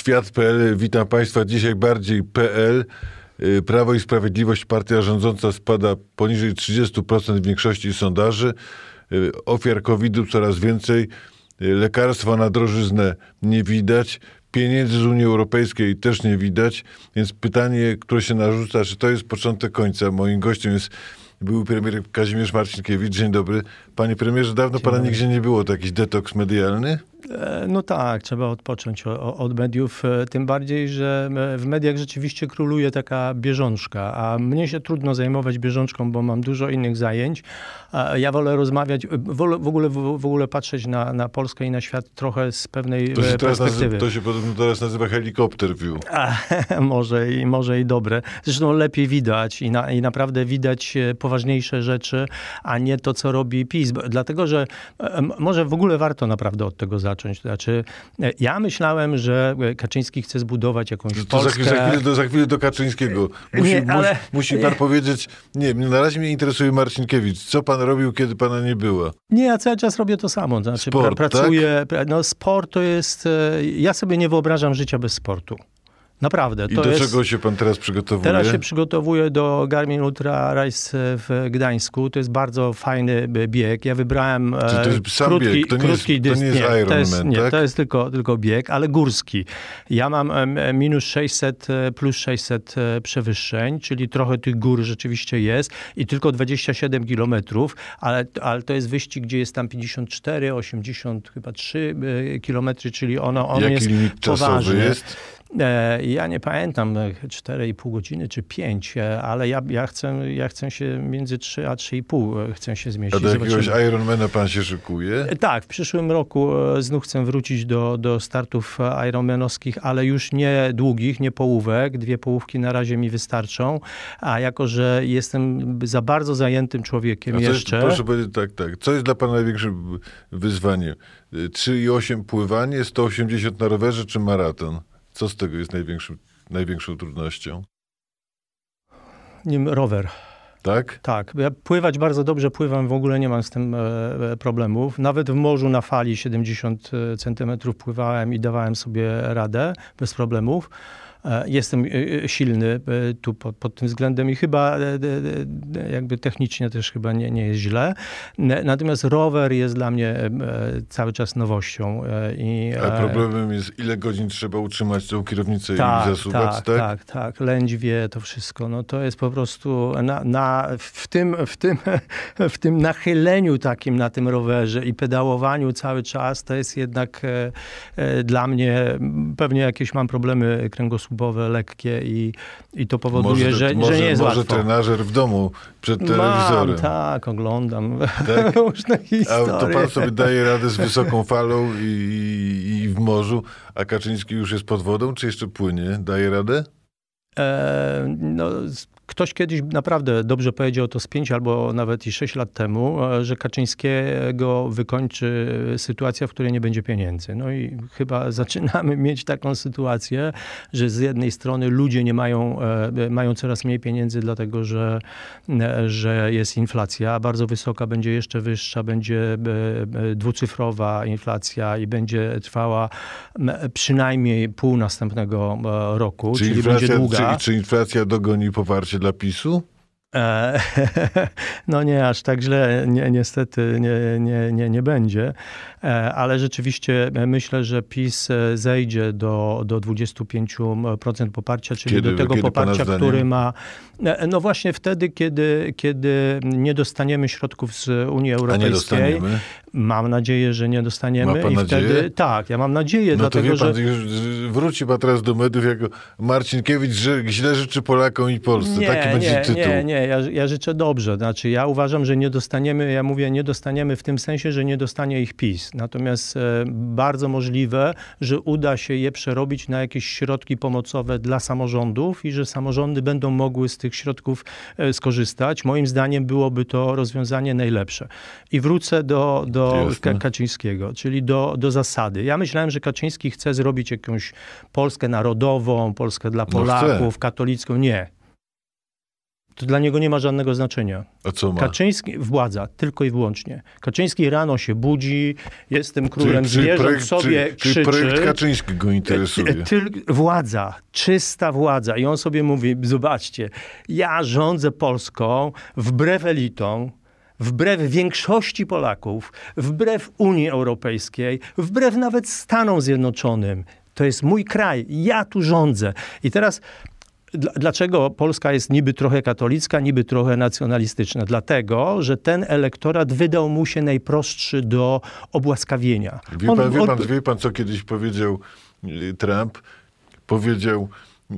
Świat.pl, witam Państwa. Dzisiaj bardziej PL. Y, Prawo i Sprawiedliwość, partia rządząca spada poniżej 30% w większości sondaży. Y, Ofiar COVID-u coraz więcej. Y, Lekarstwa na drożyznę nie widać. Pieniędzy z Unii Europejskiej też nie widać. Więc pytanie, które się narzuca, czy to jest początek końca. Moim gościem jest był premier Kazimierz Marcinkiewicz. Dzień dobry. Panie premierze, dawno Dzień pana dobry. nigdzie nie było, to jakiś detoks medialny? E, no tak, trzeba odpocząć od mediów, e, tym bardziej, że e, w mediach rzeczywiście króluje taka bieżączka, a mnie się trudno zajmować bieżączką, bo mam dużo innych zajęć. Ja wolę rozmawiać, wolę, w, ogóle, w ogóle patrzeć na, na Polskę i na świat trochę z pewnej to perspektywy. Nazywa, to się podobno teraz nazywa helikopter view. A, może, i, może i dobre. Zresztą lepiej widać i, na, i naprawdę widać poważniejsze rzeczy, a nie to, co robi PiS Izby, dlatego że e, może w ogóle warto naprawdę od tego zacząć. Znaczy, e, ja myślałem, że e, Kaczyński chce zbudować jakąś to Polskę. Za, za, chwilę, do, za chwilę do Kaczyńskiego. Musi, nie, ale... musi, musi pan powiedzieć, nie, na razie mnie interesuje Marcinkiewicz. Co pan robił, kiedy pana nie było? Nie, ja cały czas robię to samo. Znaczy, sport, tak? pra, pracuję, tak? no sport to jest, ja sobie nie wyobrażam życia bez sportu. Naprawdę. I do jest... czego się pan teraz przygotowuje? Teraz się przygotowuję do Garmin Ultra Race w Gdańsku. To jest bardzo fajny e, bieg. Ja wybrałem e, Czy to jest sam krótki, bieg? To nie krótki jest, To nie jest Ironman, to jest, nie, tak? to jest tylko, tylko bieg, ale górski. Ja mam e, minus 600 plus 600 przewyższeń, czyli trochę tych gór rzeczywiście jest i tylko 27 kilometrów, ale, ale to jest wyścig, gdzie jest tam 54, 80, chyba 3 kilometry, czyli ono, on Jaki jest limit Jest? E, ja nie pamiętam 4,5 e, godziny czy 5, e, ale ja, ja, chcę, ja chcę się między 3 a 3,5 chcę się zmieścić. A do jakiegoś Zobaczymy. Ironmana pan się szykuje? Tak, w przyszłym roku znów chcę wrócić do, do startów Ironmanowskich, ale już nie długich, nie połówek. Dwie połówki na razie mi wystarczą, a jako, że jestem za bardzo zajętym człowiekiem a jeszcze... Jest, proszę powiedzieć tak, tak. Co jest dla pana największym wyzwaniem? 3,8 pływanie, 180 na rowerze czy maraton? Co z tego jest największym, największą trudnością? Nim rower. Tak? Tak. Ja pływać bardzo dobrze pływam, w ogóle nie mam z tym e, e, problemów. Nawet w morzu na fali 70 e, centymetrów pływałem i dawałem sobie radę bez problemów. E, jestem e, e, silny tu pod, pod, tym względem i chyba jakby technicznie też chyba nie, nie jest źle. Natomiast rower jest dla mnie cały czas nowością. I, Ale problemem jest, ile godzin trzeba utrzymać tą kierownicę tak, i zasuwać, tak? Tak, tak, tak. Lędźwie, to wszystko. No to jest po prostu na, na, w, tym, w, tym, w tym nachyleniu takim na tym rowerze i pedałowaniu cały czas, to jest jednak dla mnie, pewnie jakieś mam problemy kręgosłupa, dwusubowe, lekkie i, i to powoduje, może, że, może, że nie jest może łatwo. Może trenażer w domu przed telewizorem. Mam, tak, oglądam tak? różne historie. A to pan sobie daje radę z wysoką falą i, i, w morzu, a Kaczyński już jest pod wodą, czy jeszcze płynie? Daje radę? E, no, Ktoś kiedyś naprawdę dobrze powiedział to z 5 albo nawet i 6 lat temu, e, że Kaczyńskiego wykończy sytuacja, w której nie będzie pieniędzy. No i chyba zaczynamy mieć taką sytuację, że z jednej strony ludzie nie mają, e, mają coraz mniej pieniędzy, dlatego że, e, że jest inflacja bardzo wysoka, będzie jeszcze wyższa, będzie dwucyfrowa inflacja i będzie trwała przynajmniej pół następnego roku, czyli, czyli inflacja, będzie długa. Czy, czy inflacja dogoni poparcie de la puissance E, no nie, aż tak źle nie, niestety nie, nie, nie, nie będzie, e, ale rzeczywiście e, myślę, że PiS zejdzie do, do 25% poparcia, czyli kiedy, do tego poparcia, który ma... No właśnie wtedy, kiedy, kiedy nie dostaniemy środków z Unii Europejskiej. Mam nadzieję, że nie dostaniemy. Ma pan I nadzieję? wtedy tak, ja mam nadzieję, no dlatego to wie pan, że. Już wróci pan teraz do mediów jako Marcinkiewicz, że źle życzy Polakom i Polsce. Nie, Taki będzie nie, tytuł. Nie, nie, nie, ja, ja życzę dobrze. Znaczy, ja uważam, że nie dostaniemy, ja mówię, nie dostaniemy w tym sensie, że nie dostanie ich PiS. Natomiast e, bardzo możliwe, że uda się je przerobić na jakieś środki pomocowe dla samorządów i że samorządy będą mogły z tych środków e, skorzystać. Moim zdaniem byłoby to rozwiązanie najlepsze. I wrócę do, do Kaczyńskiego, czyli do, do zasady. Ja myślałem, że Kaczyński chce zrobić jakąś Polskę narodową, Polskę dla no Polaków, no katolicką. Nie, to dla niego nie ma żadnego znaczenia. A co ma? Kaczyński, władza, tylko i wyłącznie. Kaczyński rano się budzi, jestem królem czyli, zwierząt, sobie czy, krzyczy. projekt Kaczyński go interesuje. Ty, władza, czysta władza. I on sobie mówi, zobaczcie, ja rządzę Polską wbrew elitom, wbrew większości Polaków, wbrew Unii Europejskiej, wbrew nawet Stanom Zjednoczonym. To jest mój kraj, ja tu rządzę. I teraz Dlaczego Polska jest niby trochę katolicka, niby trochę nacjonalistyczna? Dlatego, że ten elektorat wydał mu się najprostszy do obłaskawienia. Wie pan, on, wie pan, wie pan co kiedyś powiedział y, Trump? Powiedział,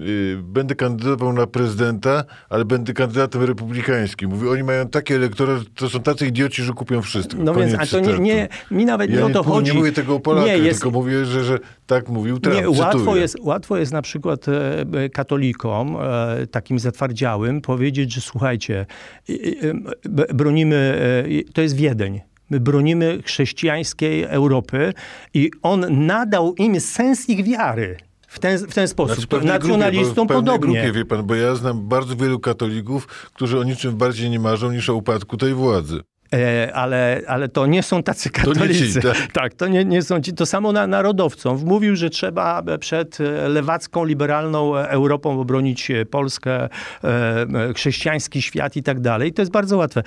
Y, będę kandydował na prezydenta, ale będę kandydatem republikańskim. Mówi, oni mają takie elektorat, to są tacy idioci, że kupią wszystko. No Koniec więc, a to nie, nie, mi nawet ja nie o to chodzi. Nie mówię tego o Polakach, nie, jest, tylko mówię, że, że tak mówił Trump. Nie, łatwo, jest, łatwo jest na przykład e, e, katolikom, e, takim zatwardziałym, powiedzieć, że słuchajcie, bronimy, to jest Wiedeń, My bronimy chrześcijańskiej Europy i on nadał im sens ich wiary w ten, w ten sposób. Znaczy, Nacjonalistom grupie, podobnie. Grupie, wie pan, bo ja znam bardzo wielu katolików, którzy o niczym bardziej nie marzą niż o upadku tej władzy e, ale, ale to nie są tacy katolicy. To ci, tak? tak? to nie, nie są ci. To samo na narodowcom. Mówił, że trzeba przed e, lewacką, liberalną Europą obronić e, Polskę, chrześcijański świat i tak dalej. To jest bardzo łatwe.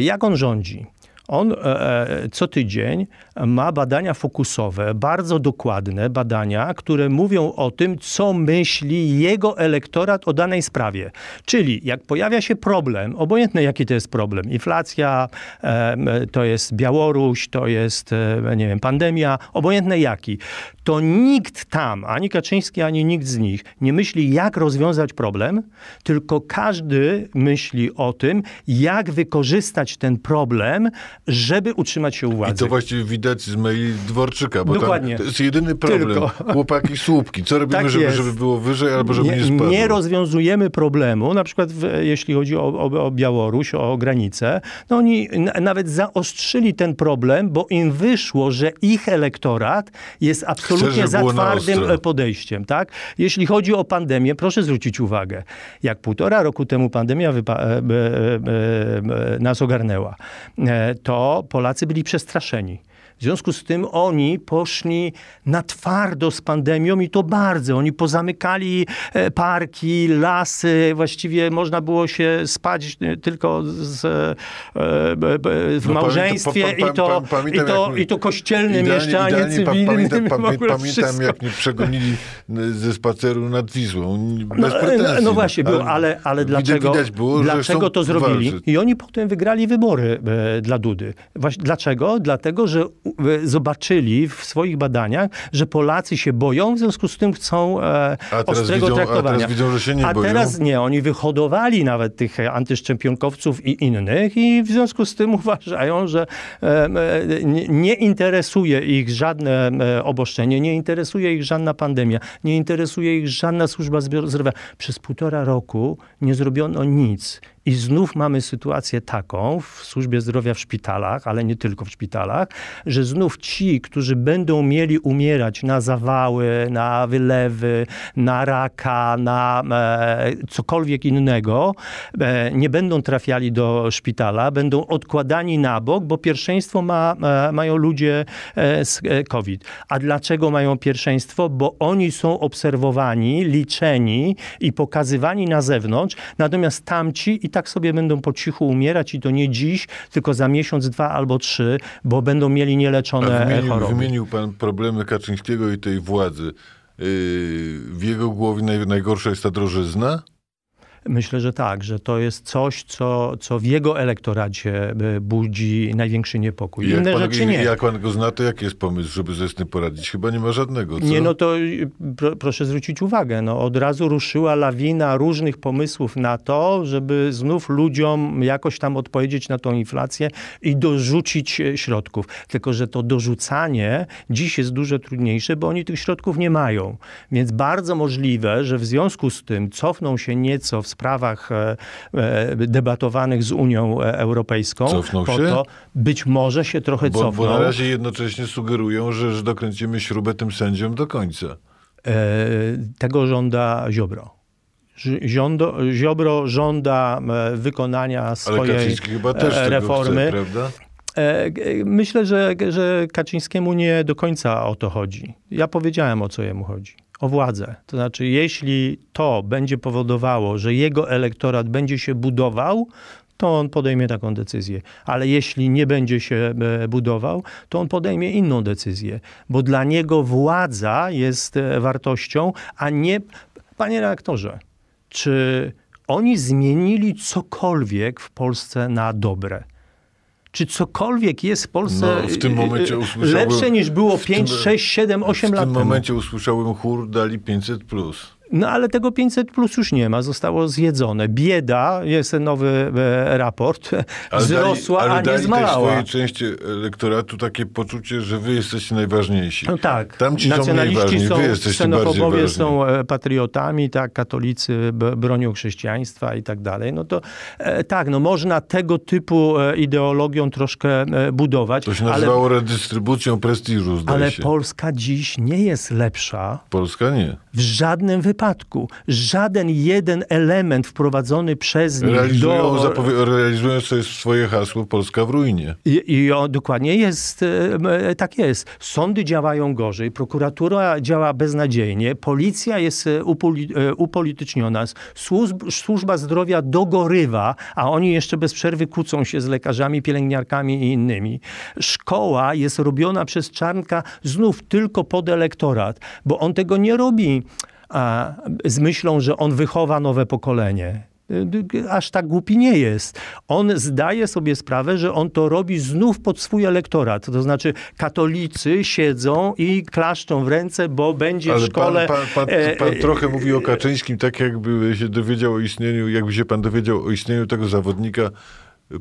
Jak on rządzi? On co tydzień ma badania fokusowe, bardzo dokładne badania, które mówią o tym, co myśli jego elektorat o danej sprawie. Czyli jak pojawia się problem, obojętne jaki to jest problem, inflacja, to jest Białoruś, to jest, e, nie wiem, pandemia, obojętne jaki, to nikt tam, ani Kaczyński, ani nikt z nich, nie myśli, jak rozwiązać problem, tylko każdy myśli o tym, jak wykorzystać ten problem, żeby utrzymać się u władzy. I to właściwie widać z maili Dworczyka, bo Dokładnie. to jest jedyny problem. Tylko. słupki. Co robimy, tak żeby, żeby było wyżej albo żeby nie, nie spadło? Nie rozwiązujemy problemu, na przykład w, jeśli chodzi o, o, o Białoruś, o granicę, no oni nawet zaostrzyli ten problem, bo im wyszło, że ich elektorat jest absolutnie Chcę, za twardym e, podejściem. Tak? Jeśli chodzi o pandemię, proszę zwrócić uwagę, jak półtora roku temu pandemia e, e, nas ogarnęła, to Polacy byli przestraszeni. W związku z tym oni poszli na twardo z pandemią i to bardzo. Oni pozamykali e, parki, lasy, właściwie można było się spać e, tylko z, e, w no, małżeństwie pa, pa, i, to, i, to, i to kościelny mieszczanie cywilnym. Pamiętam, pamiętam jak mnie przegonili ze spaceru nad Wisłą. No, Bez no, No właśnie, ale, ale dlaczego, było, dlaczego to zrobili? I oni potem wygrali wybory dla Dudy. Właśnie, dlaczego? Dlatego, że E, zobaczyli w swoich badaniach, że Polacy się boją, w związku z tym chcą e, ostrego widzą, traktowania. A teraz widzą, że się nie a boją. A teraz nie, oni wyhodowali nawet tych antyszczepionkowców i innych i w związku z tym uważają, że e, nie interesuje ich żadne e, oboszczenie, nie interesuje ich żadna pandemia, nie interesuje ich żadna służba zdrowia. Przez półtora roku nie zrobiono nic i znów mamy sytuację taką w służbie zdrowia w szpitalach, ale nie tylko w szpitalach, że znów ci, którzy będą mieli umierać na zawały, na wylewy, na raka, na e, cokolwiek innego, e, nie będą trafiali do szpitala, będą odkładani na bok, bo pierwszeństwo ma, e, mają ludzie e, z e, COVID. A dlaczego mają pierwszeństwo? Bo oni są obserwowani, liczeni i pokazywani na zewnątrz, natomiast tamci i tak tak sobie będą po cichu umierać i to nie dziś, tylko za miesiąc, dwa albo trzy, bo będą mieli nieleczone wymienił, choroby. Wymienił pan problemy Kaczyńskiego i tej władzy. Yy, w jego głowie naj, najgorsza jest ta drożyzna? Myślę, że tak, że to jest coś, co, co w jego elektoracie e, budzi największy niepokój. I Inne rzeczy nie. Jak pan go zna, to jaki jest pomysł, żeby ze z tym poradzić? Chyba nie ma żadnego. Co? Nie, no to e, pro, proszę zwrócić uwagę, no, od razu ruszyła lawina różnych pomysłów na to, żeby znów ludziom jakoś tam odpowiedzieć na tą inflację i dorzucić e, środków. Tylko, że to dorzucanie dziś jest dużo trudniejsze, bo oni tych środków nie mają. Więc bardzo możliwe, że w związku z tym cofną się nieco w sprawach e, e, debatowanych z Unią Europejską. Cofnął po się? to być może się trochę bo, cofną. Bo na razie jednocześnie sugerują, że, że dokręcimy śrubę tym sędziom do końca. E, tego żąda Ziobro. Ziondo, Ziobro żąda wykonania swojej reformy. Chce, Myślę, że, że Kaczyńskiemu nie do końca o to chodzi. Ja powiedziałem, o co jemu chodzi o władzę. To znaczy, jeśli to będzie powodowało, że jego elektorat będzie się budował, to on podejmie taką decyzję. Ale jeśli nie będzie się e, budował, to on podejmie inną decyzję, bo dla niego władza jest e, wartością, a nie. Panie reaktorze, czy oni zmienili cokolwiek w Polsce na dobre? czy cokolwiek jest w Polsce no, w tym y, y, momencie y, lepsze niż było 5, tym, 6, 7, 8 lat temu. W tym momencie usłyszałem chór dali 500+. Plus. No ale tego 500 plus już nie ma, zostało zjedzone. Bieda, jest ten nowy e, raport, ale wzrosła, dali, ale a nie zmalała. Ale swojej części elektoratu takie poczucie, że wy jesteście najważniejsi. No tak. Tam ci Nacjonaliści są, ważni, są ksenofobowie są patriotami, tak, katolicy bronią chrześcijaństwa i tak dalej. No to e, tak, no można tego typu e, ideologią troszkę budować. To się nazywało ale, redystrybucją prestiżu, zdaje Ale się. Polska dziś nie jest lepsza. Polska nie. W żadnym wypadku przypadku żaden jeden element wprowadzony przez nich realizują, do... realizują swoje hasło Polska w ruinie. I, i o, dokładnie jest, e, e, tak jest. Sądy działają gorzej, prokuratura działa beznadziejnie, policja jest e, upoli, upolityczniona, służb, służba zdrowia dogorywa, a oni jeszcze bez przerwy kłócą się z lekarzami, pielęgniarkami i innymi. Szkoła jest robiona przez Czarnka znów tylko pod elektorat, bo on tego nie robi z myślą, że on wychowa nowe pokolenie y, y, y, aż tak głupi nie jest. On zdaje sobie sprawę, że on to robi znów pod swój elektorat. To znaczy katolicy siedzą i klaszczą w ręce, bo będzie Ale w szkole... Pan, pan, e, pan, pan e, trochę mówi o e, Kaczyńskim tak, jakby się dowiedział o istnieniu, jakby się pan dowiedział o istnieniu tego zawodnika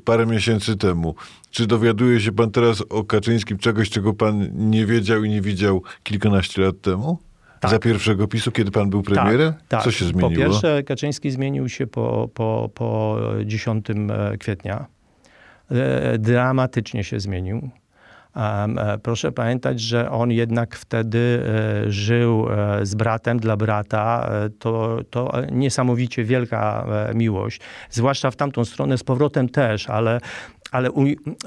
parę miesięcy temu. Czy dowiaduje się pan teraz o Kaczyńskim czegoś, czego pan nie wiedział i nie widział kilkanaście lat temu? tak. Za pierwszego PiSu, kiedy pan był premierem? Tak, tak. Co się zmieniło? Po pierwsze, Kaczyński zmienił się po, po, po 10 e, kwietnia. E, dramatycznie się zmienił. E, proszę pamiętać, że on jednak wtedy żył z bratem dla brata. To, to niesamowicie wielka miłość, zwłaszcza w tamtą stronę, z powrotem też, ale ale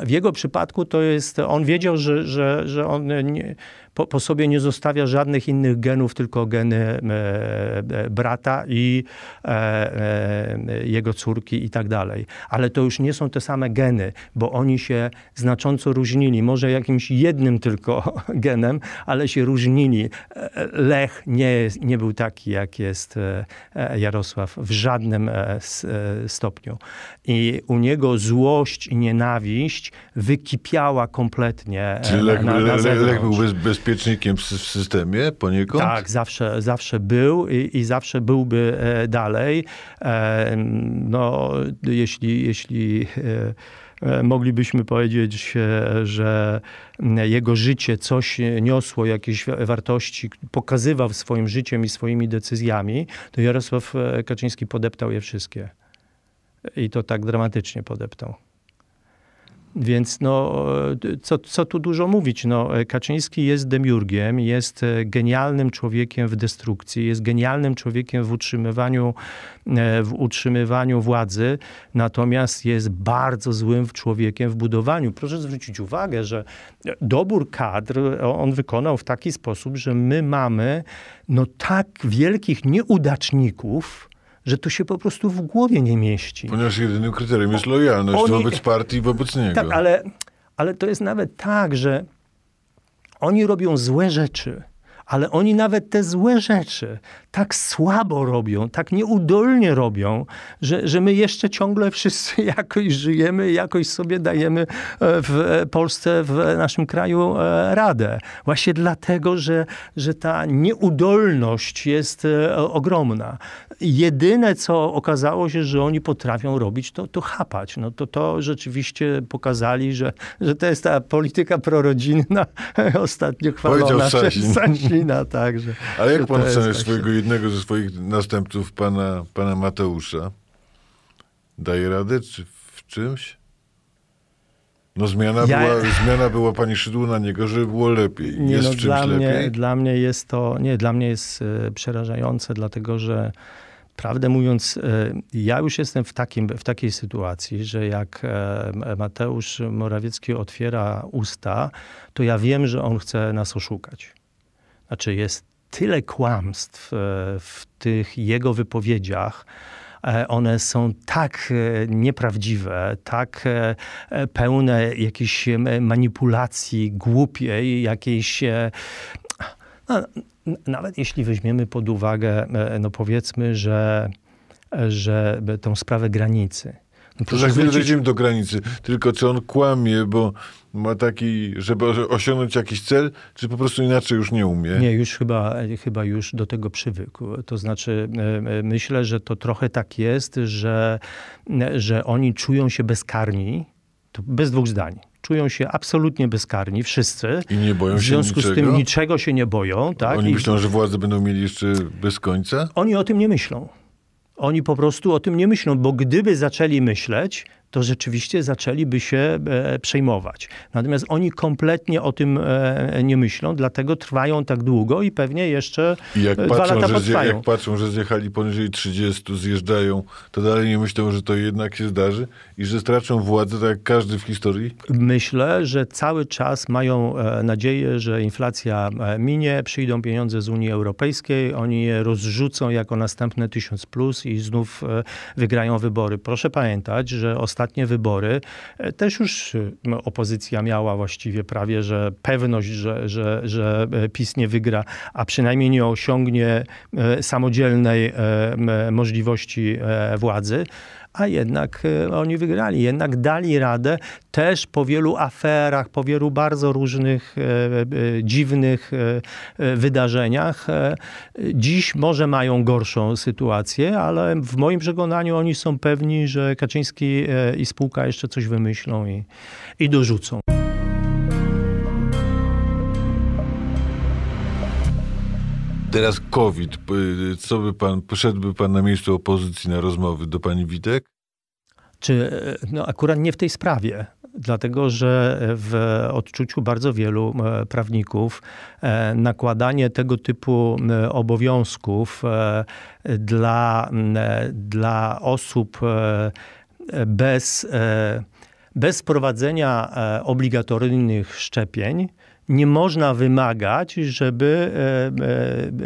w jego przypadku to jest, on wiedział, że, że, że on nie, po, po, sobie nie zostawia żadnych innych genów, tylko geny e, e, brata i e, jego córki i tak dalej. Ale to już nie są te same geny, bo oni się znacząco różnili. Może jakimś jednym tylko genem, ale się różnili. Lech nie, nie był taki, jak jest Jarosław w żadnym stopniu. I u niego złość i nienawiść wykipiała kompletnie Czyli Lech, na, na Lech był bez, bez bezpiecznikiem w systemie poniekąd? Tak, zawsze, zawsze był i, i zawsze byłby e, dalej. E, no, jeśli, jeśli e, moglibyśmy powiedzieć, że jego życie coś niosło, jakieś wartości, pokazywał swoim życiem i swoimi decyzjami, to Jarosław Kaczyński podeptał je wszystkie. I to tak dramatycznie podeptał. Więc no, co, co tu dużo mówić? No, e, Kaczyński jest demiurgiem, jest e, genialnym człowiekiem w destrukcji, jest genialnym człowiekiem w utrzymywaniu, e, w utrzymywaniu władzy, natomiast jest bardzo złym człowiekiem w budowaniu. Proszę zwrócić uwagę, że dobór kadr on wykonał w taki sposób, że my mamy no, tak wielkich nieudaczników, że to się po prostu w głowie nie mieści. Ponieważ jedynym kryterium jest lojalność oni, wobec partii i wobec niego. Tak, ale, ale to jest nawet tak, że oni robią złe rzeczy, ale oni nawet te złe rzeczy tak słabo robią, tak nieudolnie robią, że, że my jeszcze ciągle wszyscy jakoś żyjemy jakoś sobie dajemy e, w Polsce, w naszym kraju e, radę. Właśnie dlatego, że, że ta nieudolność jest e, ogromna. Jedyne, co okazało się, że oni potrafią robić, to, to chapać. No to, to rzeczywiście pokazali, że, że to jest ta polityka prorodzinna ostatnio chwalona przez a także. jak pan ocenia swojego jednego ze swoich następców, pana, pana Mateusza? Daje radę czy w czymś? No zmiana, ja... była, zmiana była pani Szydło na niego, żeby było lepiej. Nie, jest no, w czymś dla mnie, lepiej? Dla mnie jest to, nie, dla mnie jest y, przerażające, dlatego że prawdę mówiąc, e, ja już jestem w, takim, w takiej sytuacji, że jak e, Mateusz Morawiecki otwiera usta, to ja wiem, że on chce nas oszukać. Czy jest tyle kłamstw e, w tych jego wypowiedziach, e, one są tak e, nieprawdziwe, tak pełne jakiejś manipulacji głupiej, jakiejś. No, nawet jeśli weźmiemy pod uwagę, no powiedzmy, że, że tą sprawę granicy. No, to za chwilę wrócić... do granicy, tylko czy on kłamie, bo ma taki, żeby osiągnąć jakiś cel, czy po prostu inaczej już nie umie? Nie, już chyba, chyba już do tego przywykł. To znaczy, e, e, myślę, że to trochę tak jest, że, że oni czują się bezkarni, to bez dwóch zdań czują się absolutnie bezkarni, wszyscy. I nie boją się W związku niczego? z tym niczego się nie boją. Tak? Oni I... myślą, że władze będą mieli jeszcze bez końca? Oni o tym nie myślą. Oni po prostu o tym nie myślą, bo gdyby zaczęli myśleć, to rzeczywiście zaczęliby się e, przejmować. Natomiast oni kompletnie o tym e, nie myślą, dlatego trwają tak długo i pewnie jeszcze jak e, dwa patrzą, lata potrwają. Zje, jak patrzą, że zjechali poniżej 30, zjeżdżają, to dalej nie myślą, że to jednak się zdarzy i że stracą władzę, tak jak każdy w historii? Myślę, że cały czas mają nadzieję, że inflacja minie, przyjdą pieniądze z Unii Europejskiej, oni je rozrzucą jako następne 1000 plus i znów wygrają wybory. Proszę pamiętać, że ostatnio ostatnie wybory e, też już y, no, opozycja miała właściwie prawie, że pewność, że, że, że e, PiS nie wygra, a przynajmniej nie osiągnie e, samodzielnej możliwości władzy a jednak y, oni wygrali, jednak dali radę też po wielu aferach, po wielu bardzo różnych e, e, dziwnych e, wydarzeniach. Dziś może mają gorszą sytuację, ale w moim przekonaniu oni są pewni, że Kaczyński i spółka jeszcze coś wymyślą i, i dorzucą. Teraz COVID. Co by pan, poszedłby pan na miejscu opozycji na rozmowy do pani Witek? Czy, e, no akurat nie w tej sprawie dlatego że w odczuciu bardzo wielu e, prawników e, nakładanie tego typu obowiązków dla, dla osób bez, bez prowadzenia obligatoryjnych szczepień nie można wymagać, żeby e,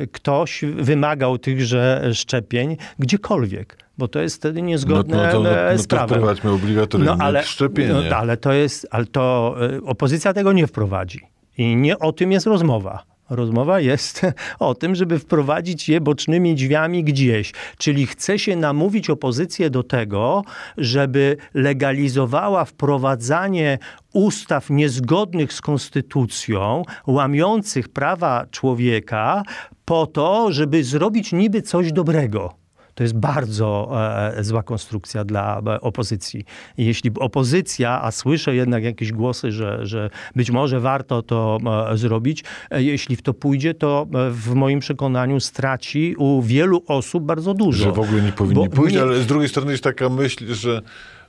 e, ktoś wymagał tychże szczepień gdziekolwiek bo to jest wtedy niezgodne no, no, no, z prawem. No to wprowadźmy obligatoryjne no, ale, szczepienie. No, ale to jest, ale to e, opozycja tego nie wprowadzi. I nie o tym jest rozmowa. Rozmowa jest o tym, żeby wprowadzić je bocznymi drzwiami gdzieś. Czyli chce się namówić opozycję do tego, żeby legalizowała wprowadzanie ustaw niezgodnych z konstytucją, łamiących prawa człowieka, po to, żeby zrobić niby coś dobrego to jest bardzo e, e, zła konstrukcja dla e, opozycji. Jeśli opozycja, a słyszę jednak jakieś głosy, że, że być może warto to zrobić, jeśli w to pójdzie, to w moim przekonaniu straci u wielu osób bardzo dużo. Że w ogóle nie powinni Bo pójść, nie... ale z drugiej strony jest taka myśl, że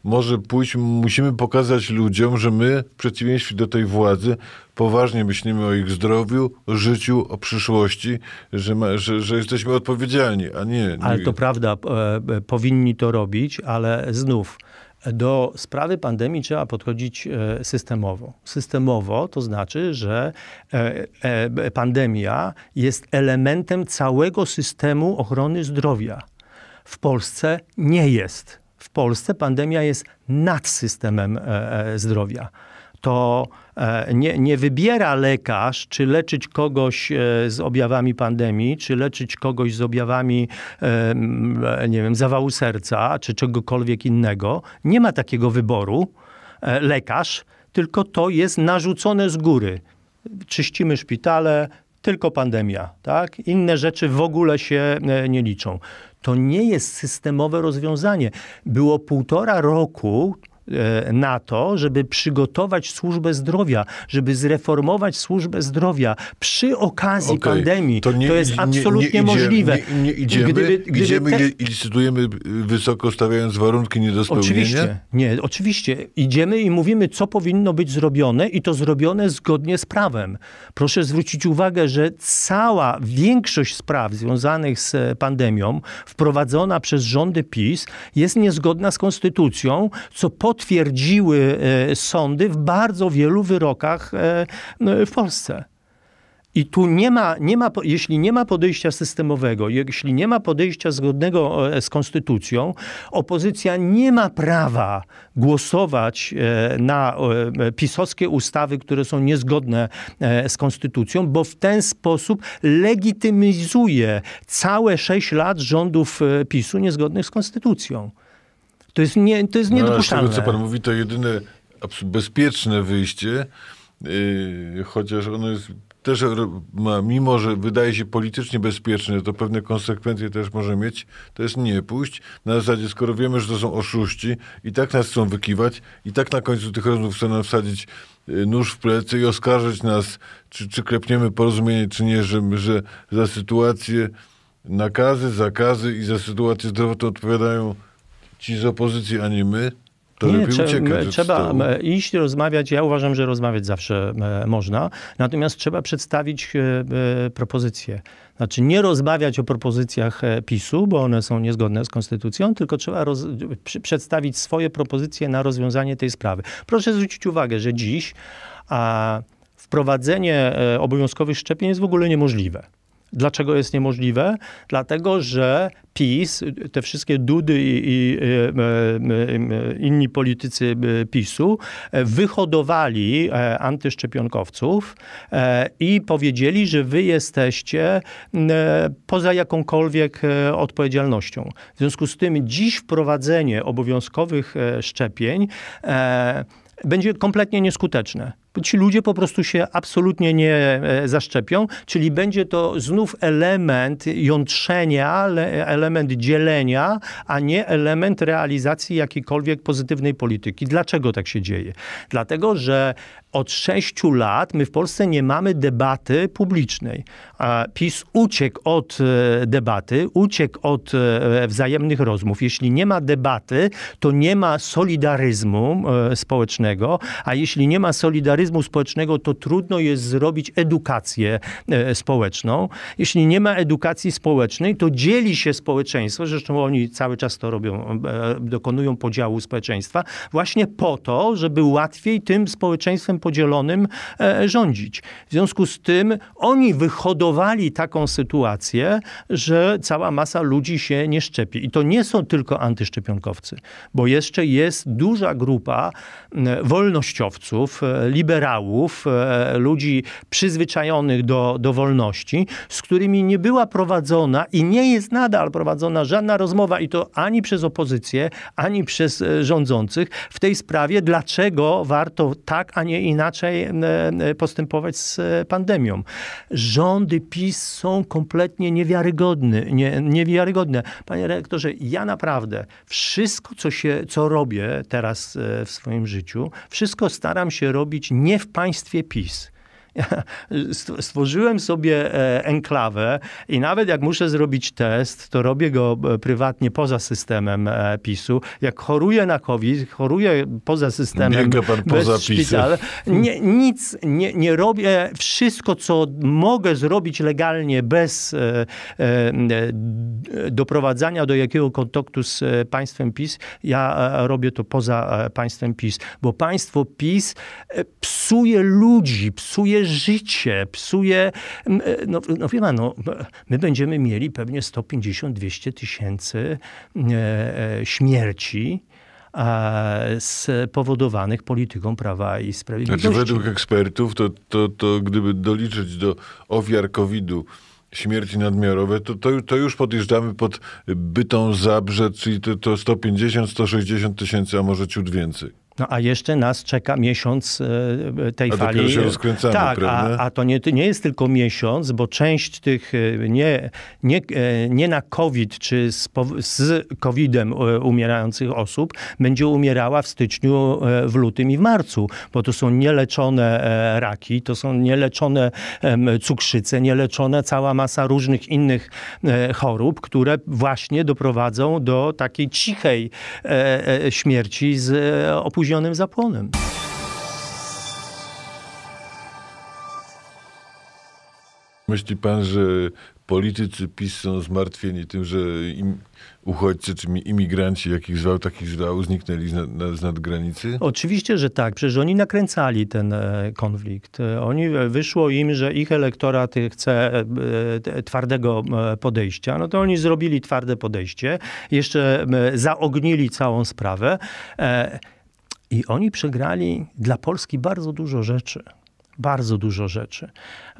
może pójść, musimy pokazać ludziom, że my, w przeciwieństwie do tej władzy, poważnie myślimy o ich zdrowiu, życiu, o przyszłości, że, ma, że, że, jesteśmy odpowiedzialni, a nie, nie... Ale to prawda, e, e, powinni to robić, ale znów do sprawy pandemii trzeba podchodzić e, systemowo. Systemowo to znaczy, że pandemia jest elementem całego systemu ochrony zdrowia. W Polsce nie jest. Polsce pandemia jest nad systemem e, e, zdrowia. To e, nie, nie wybiera lekarz, czy leczyć kogoś z objawami pandemii, czy leczyć kogoś z objawami, nie wiem, zawału serca, czy czegokolwiek innego. Nie ma takiego wyboru lekarz, tylko to jest narzucone z góry. Czyścimy szpitale, tylko pandemia, tak? Inne rzeczy w ogóle się nie liczą. To nie jest systemowe rozwiązanie. Było półtora roku E, na to, żeby przygotować służbę zdrowia, żeby zreformować służbę zdrowia przy okazji okay. pandemii. To, nie, to jest absolutnie możliwe. idziemy, gdyby, gdyby i licytujemy wysoko, stawiając warunki nie Oczywiście, nie, oczywiście. Idziemy i mówimy, co powinno być zrobione i to zrobione zgodnie z prawem. Proszę zwrócić uwagę, że cała większość spraw związanych z pandemią wprowadzona przez rządy PiS jest niezgodna z konstytucją, co po potwierdziły e, sądy w bardzo wielu wyrokach e, e, w Polsce. I tu nie ma, nie ma, jeśli nie ma podejścia systemowego, jeśli nie ma podejścia zgodnego z konstytucją, opozycja nie ma prawa głosować na pisowskie ustawy, które są niezgodne z konstytucją, bo w ten sposób legitymizuje całe sześć lat rządów PiSu niezgodnych z konstytucją. To jest, nie, to jest no, niedopuszczalne. No, co pan mówi, to jedyne bezpieczne wyjście, yy, chociaż ono jest też ma, mimo że wydaje się politycznie bezpieczne, to pewne konsekwencje też może mieć, to jest nie pójść. Na zasadzie, skoro wiemy, że to są oszuści, i tak nas chcą wykiwać, i tak na końcu tych rozmów chcą nam wsadzić yy, nóż w plecy i oskarżyć nas, czy, czy klepniemy porozumienie, czy nie, że, że za sytuację nakazy, zakazy i za sytuację zdrowotną odpowiadają ci z opozycji, ani my, to nie, lepiej uciekać trzeba iść, rozmawiać. Ja uważam, że rozmawiać zawsze e, można. Natomiast trzeba przedstawić e, e, propozycje. Znaczy nie rozmawiać o propozycjach PiSu, bo one są niezgodne z konstytucją, tylko trzeba roz, przedstawić swoje propozycje na rozwiązanie tej sprawy. Proszę zwrócić uwagę, że dziś a, wprowadzenie obowiązkowych szczepień jest w ogóle niemożliwe. Dlaczego jest niemożliwe? Dlatego, że PiS, te wszystkie dudy i, i, i, e, e, e, inni politycy PiSu wyhodowali antyszczepionkowców i powiedzieli, że wy jesteście poza jakąkolwiek odpowiedzialnością. W związku z tym dziś wprowadzenie obowiązkowych szczepień będzie kompletnie nieskuteczne. Ci ludzie po prostu się absolutnie nie e, zaszczepią, czyli będzie to znów element jątrzenia, element dzielenia, a nie element realizacji jakiejkolwiek pozytywnej polityki. Dlaczego tak się dzieje? Dlatego, że od sześciu lat my w Polsce nie mamy debaty publicznej. PiS uciekł od e, debaty, uciekł od e, wzajemnych rozmów. Jeśli nie ma debaty, to nie ma solidaryzmu społecznego, a jeśli nie ma solidaryzmu, społecznego, to trudno jest zrobić edukację e, społeczną. Jeśli nie ma edukacji społecznej, to dzieli się społeczeństwo, zresztą oni cały czas to robią, e, dokonują podziału społeczeństwa, właśnie po to, żeby łatwiej tym społeczeństwem podzielonym e, rządzić. W związku z tym oni wyhodowali taką sytuację, że cała masa ludzi się nie szczepi. I to nie są tylko antyszczepionkowcy, bo jeszcze jest duża grupa wolnościowców, liberalnych, liberałów, e, ludzi przyzwyczajonych do, do wolności, z którymi nie była prowadzona i nie jest nadal prowadzona żadna rozmowa i to ani przez opozycję, ani przez e, rządzących w tej sprawie, dlaczego warto tak, a nie inaczej e, postępować z pandemią. Rządy PiS są kompletnie niewiarygodne. Nie, niewiarygodne. Panie rektorze, ja naprawdę wszystko, co, się, co robię teraz w swoim życiu, wszystko staram się robić nie w państwie PiS. stworzyłem sobie e, enklawę i nawet jak muszę zrobić test, to robię go e, prywatnie poza systemem e, PiSu. Jak choruję na COVID, choruję poza systemem, Biega pan poza szpital. Nie, nic, nie, nie robię. Wszystko, co mogę zrobić legalnie bez e, e, doprowadzania do jakiego kontaktu z państwem PiS, ja robię to poza państwem PiS. Bo państwo PiS psuje ludzi, psuje życie, psuje, e, no, no wie pan, no, my będziemy mieli pewnie 150-200 tysięcy e, e, śmierci spowodowanych polityką Prawa i Sprawiedliwości. Znaczy według ekspertów, to, to, to gdyby doliczyć do ofiar COVID-u śmierci nadmiarowe, to, to, to, już podjeżdżamy pod bytą zabrze, czyli to, to 150-160 tysięcy, a może ciut więcej. No a jeszcze nas czeka miesiąc e, e, tej a fali. Się rozkręcamy, tak, a, a, to nie, nie jest tylko miesiąc, bo część tych e, nie, nie, nie na COVID czy z, z COVID-em umierających osób będzie umierała w styczniu, w lutym i w marcu, bo to są nieleczone raki, to są nieleczone cukrzyce, nieleczone cała masa różnych innych chorób, które właśnie doprowadzą do takiej cichej śmierci z opóźnieniem spóźnionym zapłonem. Myśli pan, że politycy PiS są zmartwieni tym, że im, uchodźcy czy imigranci, jakich zwał, takich zwał, zniknęli z, na, z granicy? Oczywiście, że tak. Przecież oni nakręcali ten e, konflikt. E, oni e, wyszło im, że ich elektorat chce twardego podejścia. No to oni zrobili twarde podejście. Jeszcze zaognili całą sprawę. I oni przegrali dla Polski bardzo dużo rzeczy. Bardzo dużo rzeczy.